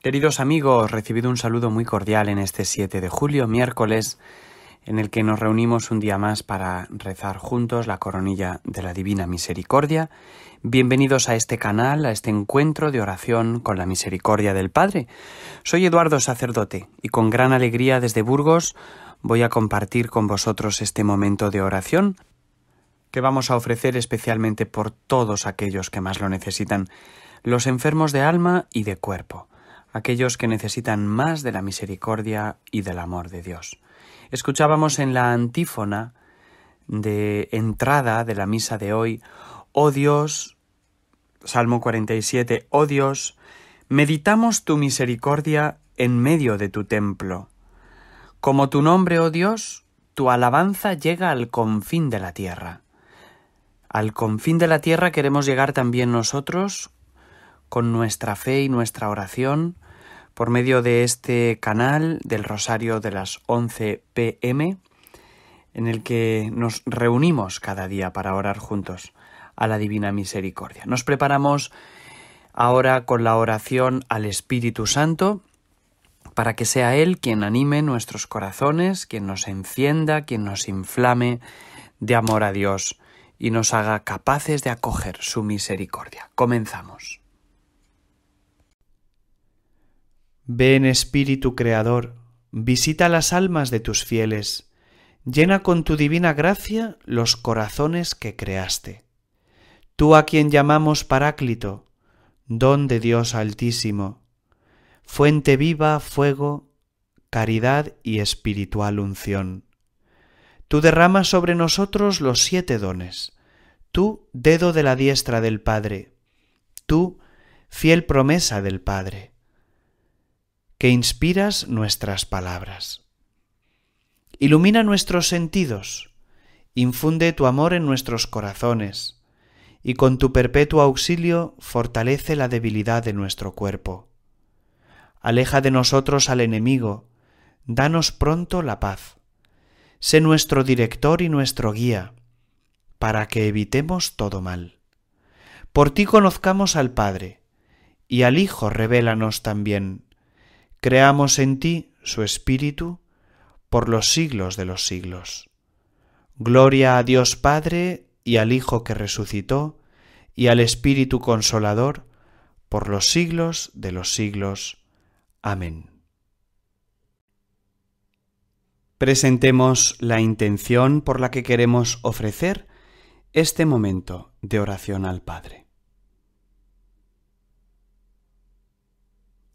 Queridos amigos, recibido un saludo muy cordial en este 7 de julio, miércoles, en el que nos reunimos un día más para rezar juntos la coronilla de la Divina Misericordia. Bienvenidos a este canal, a este encuentro de oración con la misericordia del Padre. Soy Eduardo Sacerdote y con gran alegría desde Burgos voy a compartir con vosotros este momento de oración que vamos a ofrecer especialmente por todos aquellos que más lo necesitan, los enfermos de alma y de cuerpo aquellos que necesitan más de la misericordia y del amor de Dios. Escuchábamos en la antífona de entrada de la misa de hoy, Oh Dios, Salmo 47, Oh Dios, meditamos tu misericordia en medio de tu templo. Como tu nombre, oh Dios, tu alabanza llega al confín de la tierra. Al confín de la tierra queremos llegar también nosotros con nuestra fe y nuestra oración, por medio de este canal del Rosario de las 11 pm, en el que nos reunimos cada día para orar juntos a la Divina Misericordia. Nos preparamos ahora con la oración al Espíritu Santo, para que sea Él quien anime nuestros corazones, quien nos encienda, quien nos inflame de amor a Dios y nos haga capaces de acoger su misericordia. Comenzamos. Ven Espíritu Creador, visita las almas de tus fieles, llena con tu divina gracia los corazones que creaste. Tú a quien llamamos Paráclito, don de Dios Altísimo, fuente viva, fuego, caridad y espiritual unción. Tú derramas sobre nosotros los siete dones, tú dedo de la diestra del Padre, tú fiel promesa del Padre que inspiras nuestras palabras. Ilumina nuestros sentidos, infunde tu amor en nuestros corazones, y con tu perpetuo auxilio fortalece la debilidad de nuestro cuerpo. Aleja de nosotros al enemigo, danos pronto la paz. Sé nuestro director y nuestro guía, para que evitemos todo mal. Por ti conozcamos al Padre, y al Hijo revélanos también Creamos en ti, su Espíritu, por los siglos de los siglos. Gloria a Dios Padre y al Hijo que resucitó, y al Espíritu Consolador, por los siglos de los siglos. Amén. Presentemos la intención por la que queremos ofrecer este momento de oración al Padre.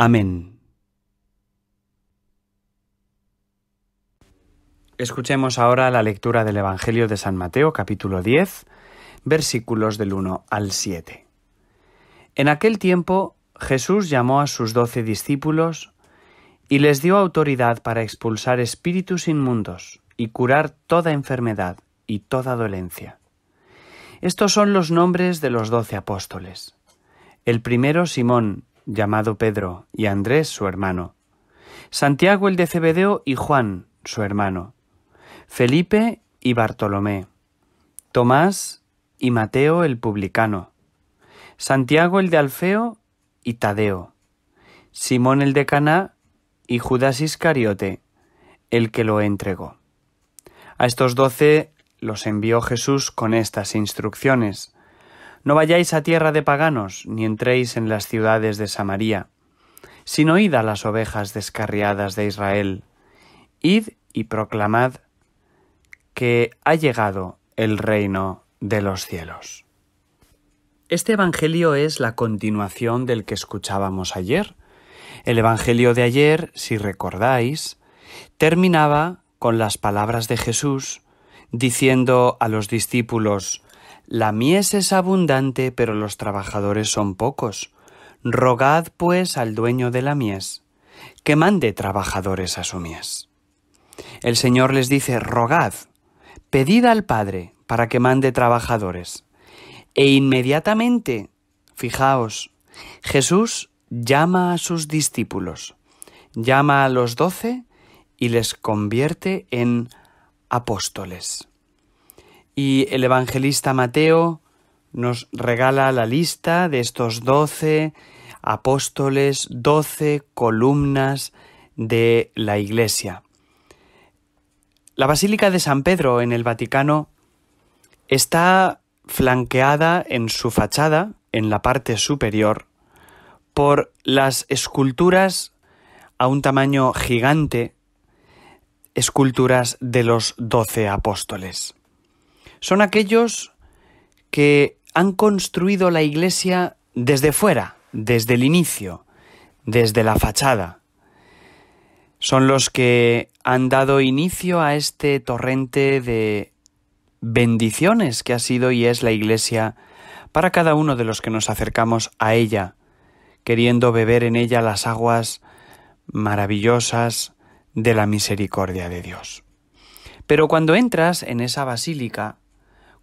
Amén. Escuchemos ahora la lectura del Evangelio de San Mateo capítulo 10, versículos del 1 al 7. En aquel tiempo Jesús llamó a sus doce discípulos y les dio autoridad para expulsar espíritus inmundos y curar toda enfermedad y toda dolencia. Estos son los nombres de los doce apóstoles. El primero Simón, llamado Pedro, y Andrés, su hermano. Santiago el de Cebedeo y Juan, su hermano. Felipe y Bartolomé. Tomás y Mateo el publicano. Santiago el de Alfeo y Tadeo. Simón el de Caná y Judas Iscariote, el que lo entregó. A estos doce los envió Jesús con estas instrucciones. No vayáis a tierra de paganos, ni entréis en las ciudades de Samaría, sino id a las ovejas descarriadas de Israel. Id y proclamad que ha llegado el reino de los cielos. Este Evangelio es la continuación del que escuchábamos ayer. El Evangelio de ayer, si recordáis, terminaba con las palabras de Jesús diciendo a los discípulos, la mies es abundante, pero los trabajadores son pocos. Rogad, pues, al dueño de la mies, que mande trabajadores a su mies. El Señor les dice, rogad, pedid al Padre para que mande trabajadores. E inmediatamente, fijaos, Jesús llama a sus discípulos, llama a los doce y les convierte en apóstoles. Y el evangelista Mateo nos regala la lista de estos doce apóstoles, doce columnas de la Iglesia. La Basílica de San Pedro en el Vaticano está flanqueada en su fachada, en la parte superior, por las esculturas a un tamaño gigante, esculturas de los doce apóstoles son aquellos que han construido la iglesia desde fuera, desde el inicio, desde la fachada. Son los que han dado inicio a este torrente de bendiciones que ha sido y es la iglesia para cada uno de los que nos acercamos a ella, queriendo beber en ella las aguas maravillosas de la misericordia de Dios. Pero cuando entras en esa basílica,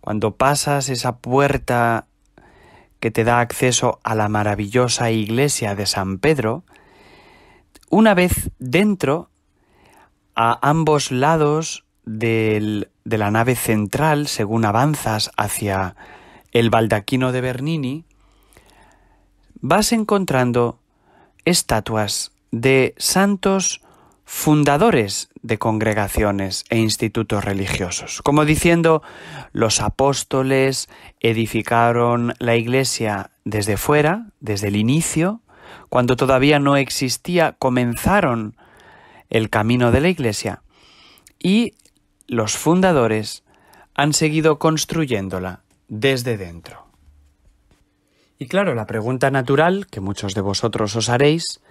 cuando pasas esa puerta que te da acceso a la maravillosa iglesia de San Pedro, una vez dentro, a ambos lados de la nave central, según avanzas hacia el baldaquino de Bernini, vas encontrando estatuas de santos fundadores de congregaciones e institutos religiosos, como diciendo los apóstoles edificaron la iglesia desde fuera, desde el inicio, cuando todavía no existía, comenzaron el camino de la iglesia y los fundadores han seguido construyéndola desde dentro. Y claro, la pregunta natural que muchos de vosotros os haréis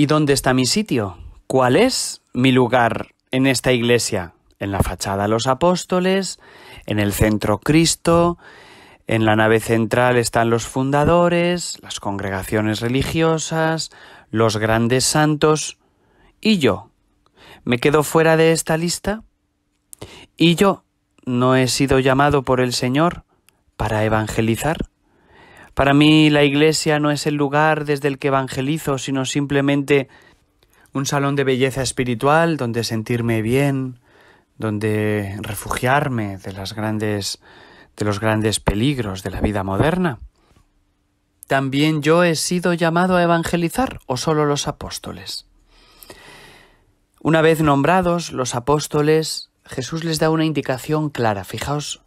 ¿Y dónde está mi sitio? ¿Cuál es mi lugar en esta iglesia? En la fachada los apóstoles, en el centro Cristo, en la nave central están los fundadores, las congregaciones religiosas, los grandes santos. ¿Y yo? ¿Me quedo fuera de esta lista? ¿Y yo no he sido llamado por el Señor para evangelizar? Para mí la iglesia no es el lugar desde el que evangelizo, sino simplemente un salón de belleza espiritual donde sentirme bien, donde refugiarme de las grandes de los grandes peligros de la vida moderna. También yo he sido llamado a evangelizar o solo los apóstoles. Una vez nombrados los apóstoles, Jesús les da una indicación clara. Fijaos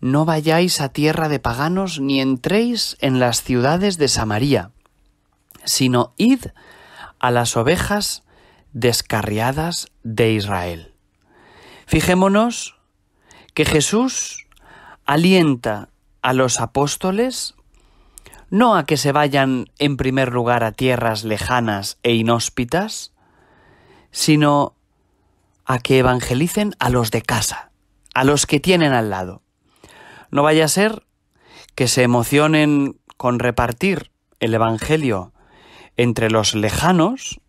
no vayáis a tierra de paganos ni entréis en las ciudades de Samaria, sino id a las ovejas descarriadas de Israel. Fijémonos que Jesús alienta a los apóstoles no a que se vayan en primer lugar a tierras lejanas e inhóspitas, sino a que evangelicen a los de casa, a los que tienen al lado. No vaya a ser que se emocionen con repartir el Evangelio entre los lejanos,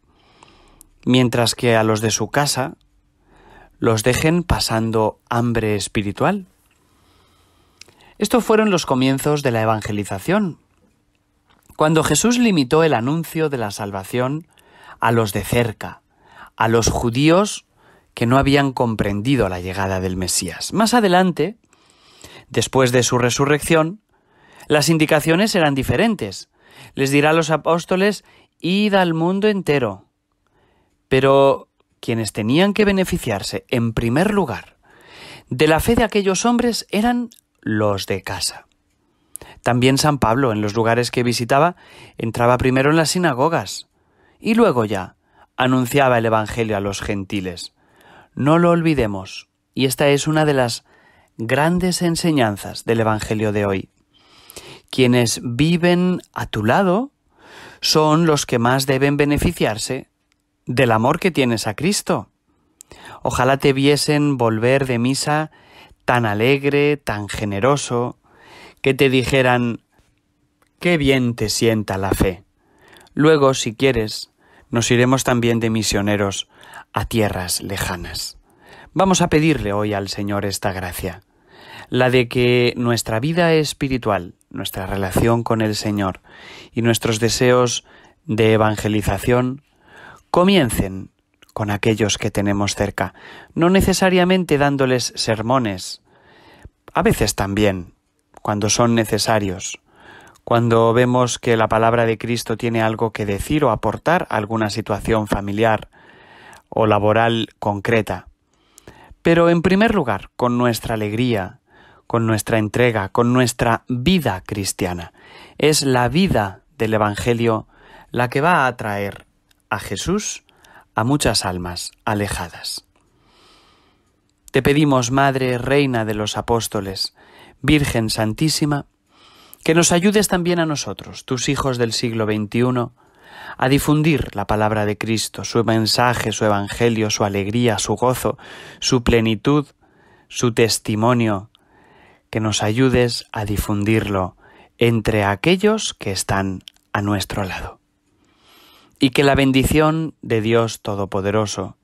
mientras que a los de su casa los dejen pasando hambre espiritual. Estos fueron los comienzos de la evangelización. Cuando Jesús limitó el anuncio de la salvación a los de cerca, a los judíos que no habían comprendido la llegada del Mesías. Más adelante, Después de su resurrección, las indicaciones eran diferentes. Les dirá a los apóstoles, id al mundo entero. Pero quienes tenían que beneficiarse, en primer lugar, de la fe de aquellos hombres eran los de casa. También San Pablo, en los lugares que visitaba, entraba primero en las sinagogas y luego ya anunciaba el Evangelio a los gentiles. No lo olvidemos, y esta es una de las grandes enseñanzas del Evangelio de hoy. Quienes viven a tu lado son los que más deben beneficiarse del amor que tienes a Cristo. Ojalá te viesen volver de misa tan alegre, tan generoso, que te dijeran, qué bien te sienta la fe. Luego, si quieres, nos iremos también de misioneros a tierras lejanas. Vamos a pedirle hoy al Señor esta gracia la de que nuestra vida espiritual, nuestra relación con el Señor y nuestros deseos de evangelización comiencen con aquellos que tenemos cerca, no necesariamente dándoles sermones, a veces también, cuando son necesarios, cuando vemos que la palabra de Cristo tiene algo que decir o aportar a alguna situación familiar o laboral concreta, pero en primer lugar con nuestra alegría, con nuestra entrega, con nuestra vida cristiana. Es la vida del Evangelio la que va a atraer a Jesús a muchas almas alejadas. Te pedimos, Madre, Reina de los Apóstoles, Virgen Santísima, que nos ayudes también a nosotros, tus hijos del siglo XXI, a difundir la palabra de Cristo, su mensaje, su evangelio, su alegría, su gozo, su plenitud, su testimonio, que nos ayudes a difundirlo entre aquellos que están a nuestro lado. Y que la bendición de Dios Todopoderoso,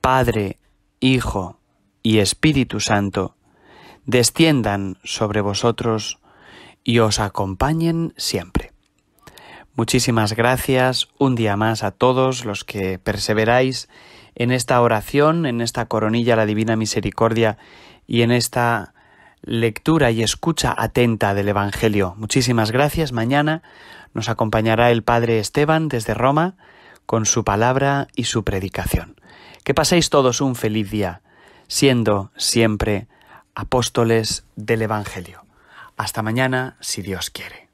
Padre, Hijo y Espíritu Santo, desciendan sobre vosotros y os acompañen siempre. Muchísimas gracias un día más a todos los que perseveráis en esta oración, en esta coronilla a la Divina Misericordia y en esta lectura y escucha atenta del Evangelio. Muchísimas gracias. Mañana nos acompañará el Padre Esteban desde Roma con su palabra y su predicación. Que paséis todos un feliz día, siendo siempre apóstoles del Evangelio. Hasta mañana, si Dios quiere.